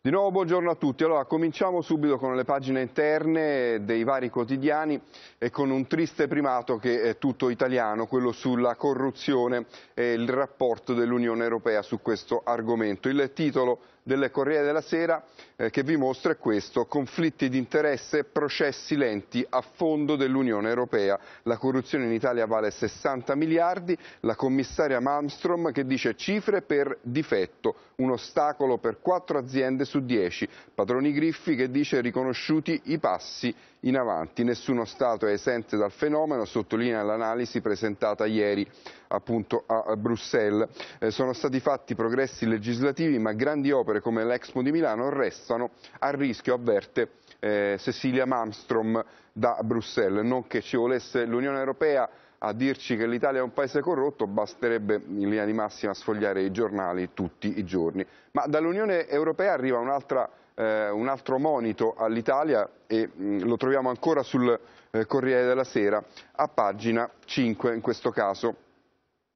Di nuovo buongiorno a tutti. Allora, cominciamo subito con le pagine interne dei vari quotidiani e con un triste primato che è tutto italiano, quello sulla corruzione e il rapporto dell'Unione Europea su questo argomento. Il titolo del Corriere della Sera eh, che vi mostra questo, conflitti di interesse, processi lenti a fondo dell'Unione Europea. La corruzione in Italia vale 60 miliardi, la commissaria Malmstrom che dice cifre per difetto, un ostacolo per quattro aziende su 10, padroni Griffi che dice riconosciuti i passi in avanti. Nessuno Stato è esente dal fenomeno, sottolinea l'analisi presentata ieri appunto a Bruxelles. Eh, sono stati fatti progressi legislativi, ma grandi opere come l'Expo di Milano restano a rischio, avverte eh, Cecilia Malmstrom da Bruxelles. Non che ci volesse l'Unione Europea a dirci che l'Italia è un paese corrotto, basterebbe in linea di massima sfogliare i giornali tutti i giorni. Ma dall'Unione Europea arriva un'altra eh, un altro monito all'Italia e mh, mm, lo troviamo ancora sul eh, Corriere della Sera a pagina 5 in questo caso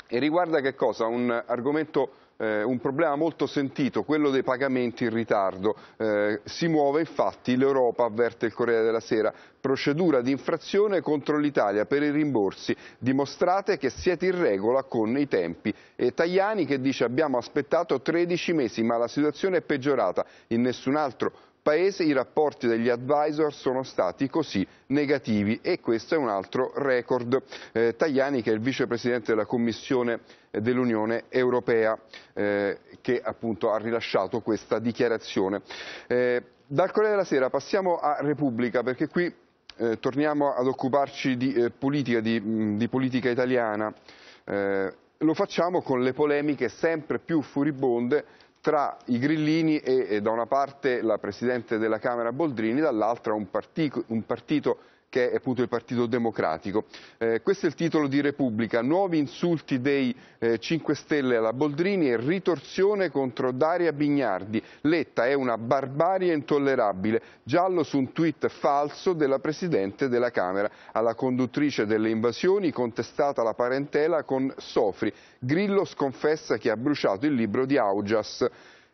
e riguarda che cosa? Un argomento eh, un problema molto sentito, quello dei pagamenti in ritardo. Eh, si muove infatti l'Europa, avverte il Corriere della Sera, procedura di infrazione contro l'Italia per i rimborsi. Dimostrate che siete in regola con i tempi. E Tajani che dice abbiamo aspettato 13 mesi ma la situazione è peggiorata. In nessun altro Paese i rapporti degli advisor sono stati così negativi e questo è un altro record. Eh, Tajani che è il vicepresidente della Commissione dell'Unione Europea eh, che appunto ha rilasciato questa dichiarazione. Eh, dal Corriere della Sera passiamo a Repubblica perché qui eh, torniamo ad occuparci di eh, politica, di, di, politica italiana. Eh, lo facciamo con le polemiche sempre più furibonde tra i grillini e, e da una parte la Presidente della Camera Boldrini, dall'altra un, un partito che è appunto il Partito Democratico. Eh, questo è il titolo di Repubblica, nuovi insulti dei eh, 5 Stelle alla Boldrini e ritorsione contro Daria Bignardi. Letta è una barbarie intollerabile, giallo su un tweet falso della Presidente della Camera, alla conduttrice delle invasioni contestata la parentela con Sofri. Grillo sconfessa che ha bruciato il libro di Augias.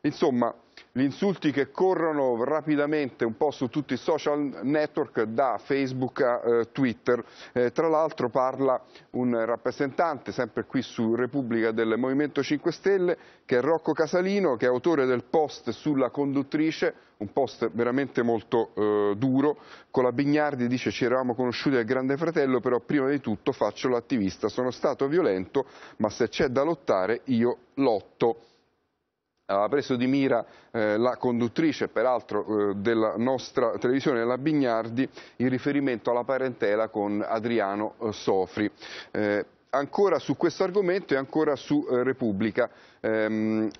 Insomma, gli insulti che corrono rapidamente un po' su tutti i social network da Facebook a eh, Twitter. Eh, tra l'altro parla un rappresentante, sempre qui su Repubblica del Movimento 5 Stelle, che è Rocco Casalino, che è autore del post sulla conduttrice, un post veramente molto eh, duro, con la Bignardi dice ci eravamo conosciuti al Grande Fratello, però prima di tutto faccio l'attivista, sono stato violento, ma se c'è da lottare io lotto aveva preso di mira eh, la conduttrice, peraltro, eh, della nostra televisione, la Bignardi, in riferimento alla parentela con Adriano eh, Sofri. Eh, ancora su questo argomento e ancora su eh, Repubblica. Ehm,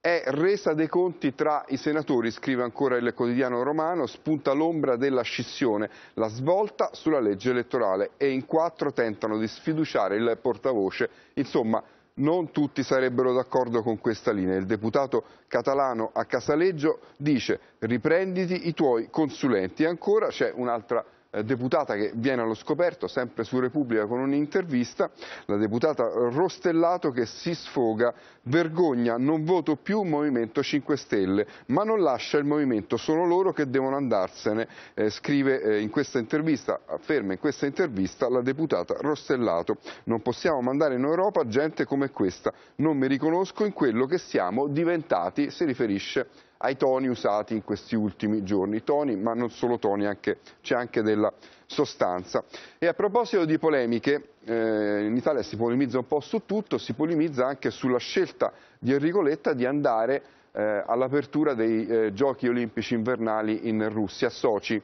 è resa dei conti tra i senatori, scrive ancora il quotidiano romano, spunta l'ombra della scissione, la svolta sulla legge elettorale e in quattro tentano di sfiduciare il portavoce. Insomma, non tutti sarebbero d'accordo con questa linea. Il deputato catalano a Casaleggio dice riprenditi i tuoi consulenti. E ancora c'è un'altra eh, deputata che viene allo scoperto, sempre su Repubblica con un'intervista, la deputata Rostellato che si sfoga, vergogna, non voto più Movimento 5 Stelle, ma non lascia il Movimento, sono loro che devono andarsene, eh, scrive eh, in questa intervista, afferma in questa intervista la deputata Rostellato, non possiamo mandare in Europa gente come questa, non mi riconosco in quello che siamo diventati, si riferisce a ai toni usati in questi ultimi giorni, toni ma non solo toni, c'è anche della sostanza. E a proposito di polemiche, eh, in Italia si polemizza un po' su tutto, si polemizza anche sulla scelta di Enrico Letta di andare eh, all'apertura dei eh, giochi olimpici invernali in Russia, Sochi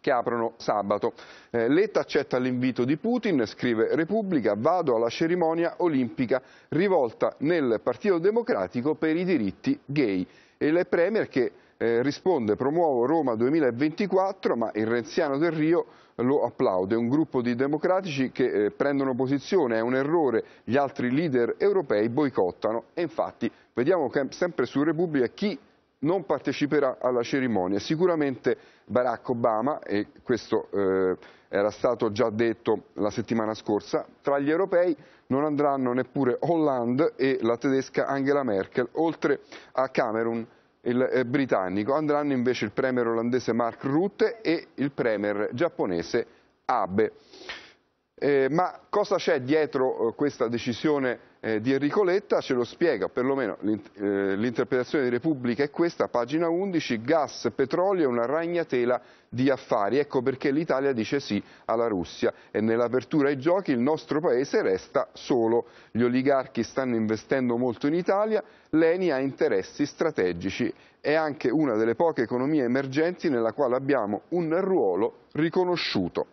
che aprono sabato. Eh, Letta accetta l'invito di Putin, scrive Repubblica, vado alla cerimonia olimpica rivolta nel Partito Democratico per i diritti gay e il Premier che eh, risponde promuovo Roma 2024 ma il Renziano del Rio lo applaude, un gruppo di democratici che eh, prendono posizione, è un errore, gli altri leader europei boicottano e infatti vediamo sempre su Repubblica chi non parteciperà alla cerimonia. Sicuramente Barack Obama, e questo eh, era stato già detto la settimana scorsa, tra gli europei non andranno neppure Hollande e la tedesca Angela Merkel, oltre a Cameron, il eh, britannico. Andranno invece il premier olandese Mark Rutte e il premier giapponese Abe. Eh, ma cosa c'è dietro eh, questa decisione eh, di Enrico Letta? Ce lo spiega, perlomeno eh, l'interpretazione di Repubblica è questa, pagina 11, gas, petrolio, una ragnatela di affari. Ecco perché l'Italia dice sì alla Russia e nell'apertura ai giochi il nostro paese resta solo. Gli oligarchi stanno investendo molto in Italia, l'ENI ha interessi strategici. È anche una delle poche economie emergenti nella quale abbiamo un ruolo riconosciuto.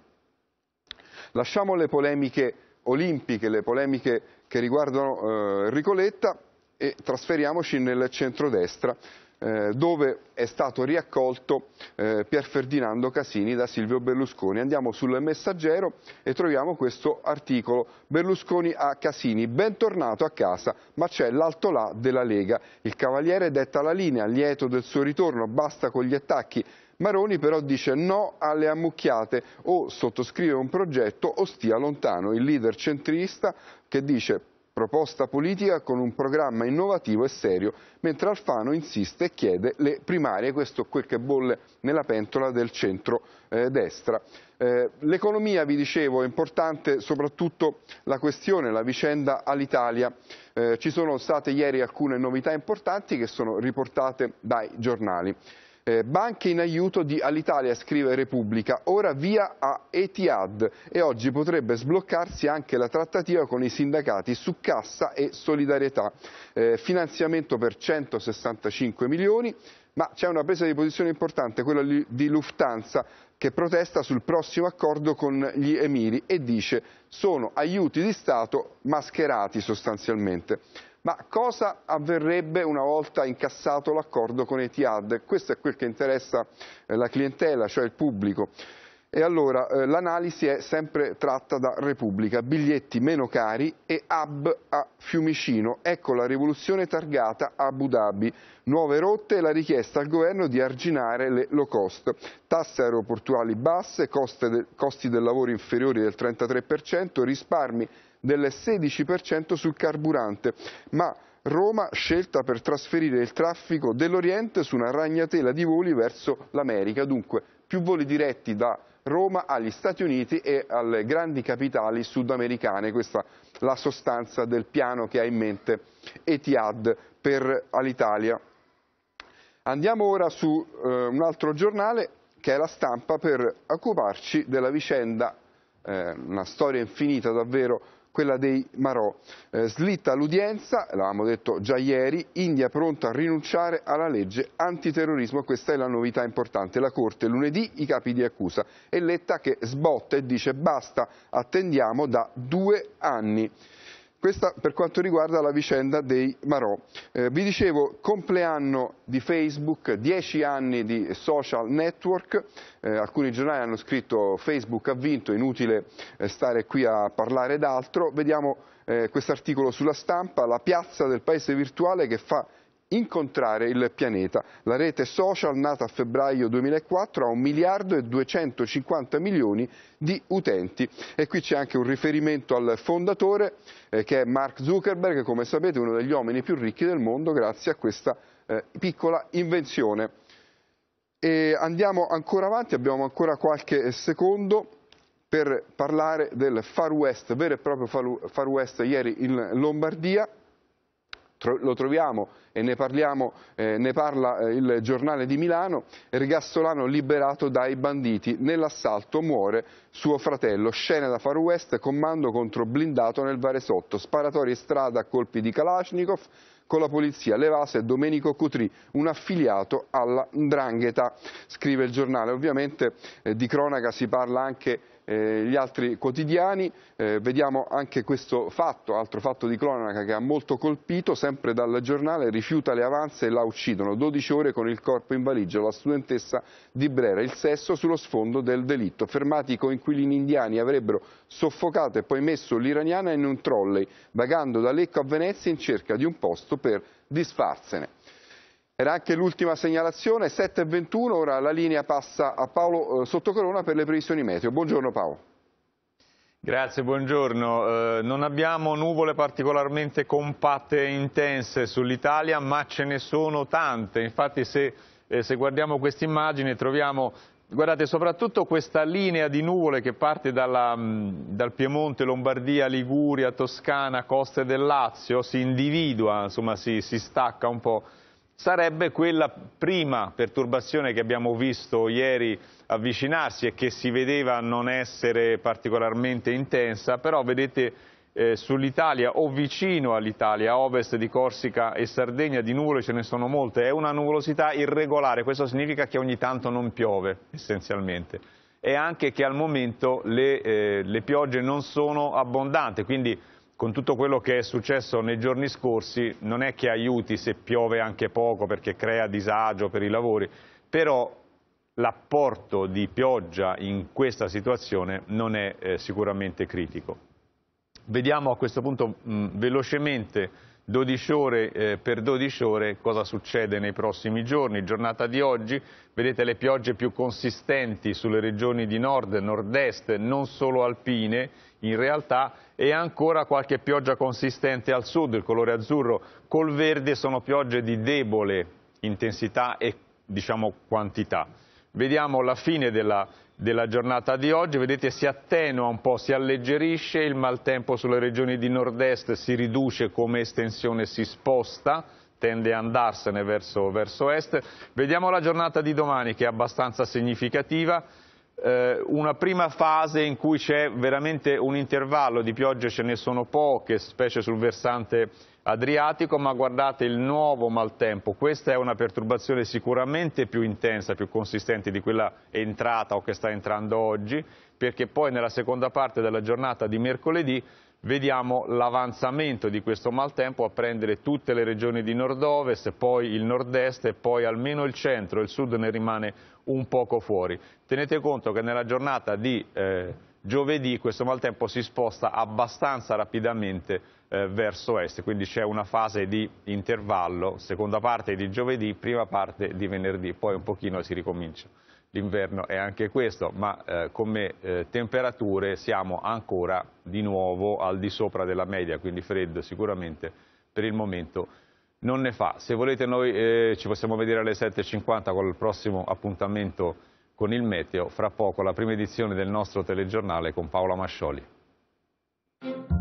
Lasciamo le polemiche olimpiche, le polemiche che riguardano eh, Ricoletta e trasferiamoci nel centrodestra eh, dove è stato riaccolto eh, Pier Ferdinando Casini da Silvio Berlusconi. Andiamo sul messaggero e troviamo questo articolo Berlusconi a Casini, bentornato a casa ma c'è l'alto là della Lega, il cavaliere detta la linea, lieto del suo ritorno, basta con gli attacchi Maroni però dice no alle ammucchiate o sottoscrive un progetto o stia lontano il leader centrista che dice proposta politica con un programma innovativo e serio, mentre Alfano insiste e chiede le primarie, questo è quel che bolle nella pentola del centro-destra. Eh, eh, l'economia, vi dicevo, è importante soprattutto la questione, la vicenda all'Italia. Eh, ci sono state ieri alcune novità importanti che sono riportate dai giornali. Eh, banche in aiuto di all'Italia, scrive Repubblica, ora via a Etihad e oggi potrebbe sbloccarsi anche la trattativa con i sindacati su cassa e solidarietà. Eh, finanziamento per 165 milioni, ma c'è una presa di posizione importante, quella di Lufthansa, che protesta sul prossimo accordo con gli Emiri e dice sono aiuti di Stato mascherati sostanzialmente. Ma cosa avverrebbe una volta incassato l'accordo con Etihad? Questo è quel che interessa eh, la clientela, cioè il pubblico. E allora eh, l'analisi è sempre tratta da Repubblica, biglietti meno cari e hub a Fiumicino. Ecco la rivoluzione targata a Abu Dhabi, nuove rotte e la richiesta al governo di arginare le low cost, tasse aeroportuali basse, costi del lavoro inferiori del 33%, risparmi del 16% sul carburante, ma Roma scelta per trasferire il traffico dell'Oriente su una ragnatela di voli verso l'America, dunque più voli diretti da Roma agli Stati Uniti e alle grandi capitali sudamericane, questa è la sostanza del piano che ha in mente Etihad per l'Italia. Andiamo ora su eh, un altro giornale che è la stampa per occuparci della vicenda, eh, una storia infinita davvero, quella dei Marò. Eh, slitta l'udienza, l'avevamo detto già ieri, India pronta a rinunciare alla legge antiterrorismo, questa è la novità importante. La Corte lunedì i capi di accusa e Letta che sbotta e dice basta, attendiamo da due anni. Questa per quanto riguarda la vicenda dei Marò. Eh, vi dicevo, compleanno di Facebook, 10 anni di social network, eh, alcuni giornali hanno scritto Facebook ha vinto, inutile eh, stare qui a parlare d'altro. Vediamo eh, questo articolo sulla stampa, la piazza del paese virtuale che fa incontrare il pianeta. La rete social nata a febbraio 2004 ha 1 miliardo e 250 milioni di utenti e qui c'è anche un riferimento al fondatore eh, che è Mark Zuckerberg, come sapete uno degli uomini più ricchi del mondo grazie a questa eh, piccola invenzione. E andiamo ancora avanti, abbiamo ancora qualche secondo per parlare del Far West, vero e proprio Far West ieri in Lombardia lo troviamo e ne, parliamo, eh, ne parla eh, il giornale di Milano, Rigassolano liberato dai banditi, nell'assalto muore suo fratello, scena da far west, comando contro blindato nel Varesotto, sparatori in strada a colpi di Kalashnikov, con la polizia Levase e Domenico Cutri, un affiliato alla Ndrangheta, scrive il giornale. Ovviamente eh, di cronaca si parla anche eh, gli altri quotidiani, eh, vediamo anche questo fatto, altro fatto di cronaca che ha molto colpito, sempre dal giornale, rifiuta le avanze e la uccidono, 12 ore con il corpo in valigia, la studentessa di Brera, il sesso sullo sfondo del delitto, fermati i coinquilini indiani avrebbero soffocato e poi messo l'iraniana in un trolley, vagando da Lecco a Venezia in cerca di un posto per disfarsene. Era anche l'ultima segnalazione, 7.21, ora la linea passa a Paolo eh, Sottocorona per le previsioni meteo. Buongiorno Paolo. Grazie, buongiorno. Eh, non abbiamo nuvole particolarmente compatte e intense sull'Italia, ma ce ne sono tante. Infatti se, eh, se guardiamo questa immagine troviamo Guardate, soprattutto questa linea di nuvole che parte dalla, mm, dal Piemonte, Lombardia, Liguria, Toscana, coste del Lazio, si individua, insomma si, si stacca un po' sarebbe quella prima perturbazione che abbiamo visto ieri avvicinarsi e che si vedeva non essere particolarmente intensa, però vedete eh, sull'Italia o vicino all'Italia, a ovest di Corsica e Sardegna, di nuvole ce ne sono molte, è una nuvolosità irregolare, questo significa che ogni tanto non piove essenzialmente e anche che al momento le, eh, le piogge non sono abbondanti, quindi con tutto quello che è successo nei giorni scorsi non è che aiuti se piove anche poco perché crea disagio per i lavori, però l'apporto di pioggia in questa situazione non è eh, sicuramente critico. Vediamo a questo punto mh, velocemente 12 ore eh, per 12 ore cosa succede nei prossimi giorni, giornata di oggi, vedete le piogge più consistenti sulle regioni di nord, nord-est, non solo alpine in realtà e ancora qualche pioggia consistente al sud, il colore azzurro col verde sono piogge di debole intensità e diciamo quantità. Vediamo la fine della della giornata di oggi, vedete si attenua un po', si alleggerisce, il maltempo sulle regioni di nord-est si riduce come estensione si sposta, tende a andarsene verso, verso est. Vediamo la giornata di domani che è abbastanza significativa, eh, una prima fase in cui c'è veramente un intervallo di piogge, ce ne sono poche, specie sul versante Adriatico, ma guardate il nuovo maltempo, questa è una perturbazione sicuramente più intensa, più consistente di quella entrata o che sta entrando oggi, perché poi nella seconda parte della giornata di mercoledì vediamo l'avanzamento di questo maltempo a prendere tutte le regioni di nord-ovest, poi il nord-est e poi almeno il centro, il sud ne rimane un poco fuori. Tenete conto che nella giornata di eh, giovedì questo maltempo si sposta abbastanza rapidamente eh, verso est, quindi c'è una fase di intervallo, seconda parte di giovedì, prima parte di venerdì, poi un pochino si ricomincia. L'inverno è anche questo, ma eh, come eh, temperature siamo ancora di nuovo al di sopra della media, quindi freddo sicuramente per il momento non ne fa. Se volete noi eh, ci possiamo vedere alle 7.50 con il prossimo appuntamento con il meteo, fra poco la prima edizione del nostro telegiornale con Paola Mascioli.